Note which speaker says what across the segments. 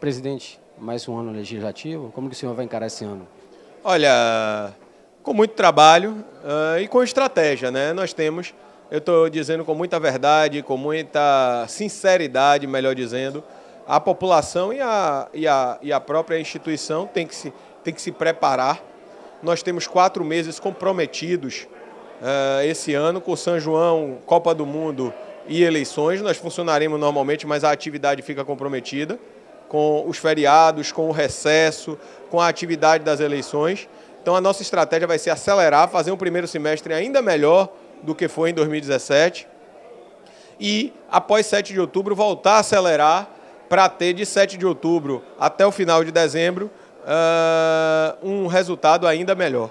Speaker 1: Presidente, mais um ano legislativo, como que o senhor vai encarar esse ano? Olha, com muito trabalho uh, e com estratégia, né? Nós temos, eu estou dizendo com muita verdade, com muita sinceridade, melhor dizendo, a população e a, e a, e a própria instituição tem que, se, tem que se preparar. Nós temos quatro meses comprometidos uh, esse ano com São João, Copa do Mundo e eleições. Nós funcionaremos normalmente, mas a atividade fica comprometida com os feriados, com o recesso, com a atividade das eleições. Então a nossa estratégia vai ser acelerar, fazer um primeiro semestre ainda melhor do que foi em 2017 e após 7 de outubro voltar a acelerar para ter de 7 de outubro até o final de dezembro uh, um resultado ainda melhor.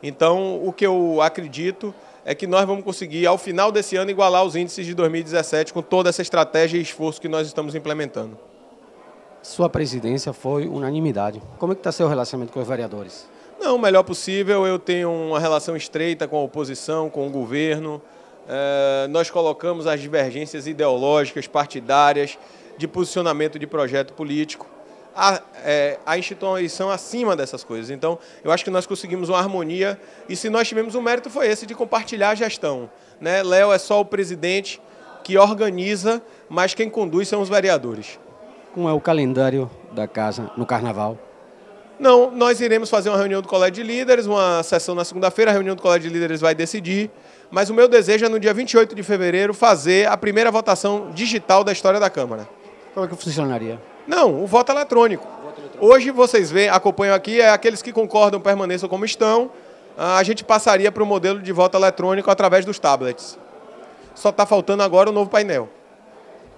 Speaker 1: Então, o que eu acredito é que nós vamos conseguir, ao final desse ano, igualar os índices de 2017 com toda essa estratégia e esforço que nós estamos implementando. Sua presidência foi unanimidade. Como é que está seu relacionamento com os vereadores? Não, o melhor possível. Eu tenho uma relação estreita com a oposição, com o governo. É, nós colocamos as divergências ideológicas, partidárias, de posicionamento de projeto político. A, é, a, instituição acima dessas coisas. Então, eu acho que nós conseguimos uma harmonia e se nós tivemos um mérito foi esse de compartilhar a gestão. Né? Léo é só o presidente que organiza, mas quem conduz são os vereadores. Como é o calendário da casa no Carnaval? Não, nós iremos fazer uma reunião do Colégio de Líderes, uma sessão na segunda-feira, a reunião do Colégio de Líderes vai decidir, mas o meu desejo é no dia 28 de fevereiro fazer a primeira votação digital da história da Câmara. Como é que funcionaria? Não, o voto eletrônico. O voto eletrônico. Hoje vocês veem, acompanham aqui, é aqueles que concordam permaneçam como estão, ah, a gente passaria para o modelo de voto eletrônico através dos tablets. Só está faltando agora o novo painel.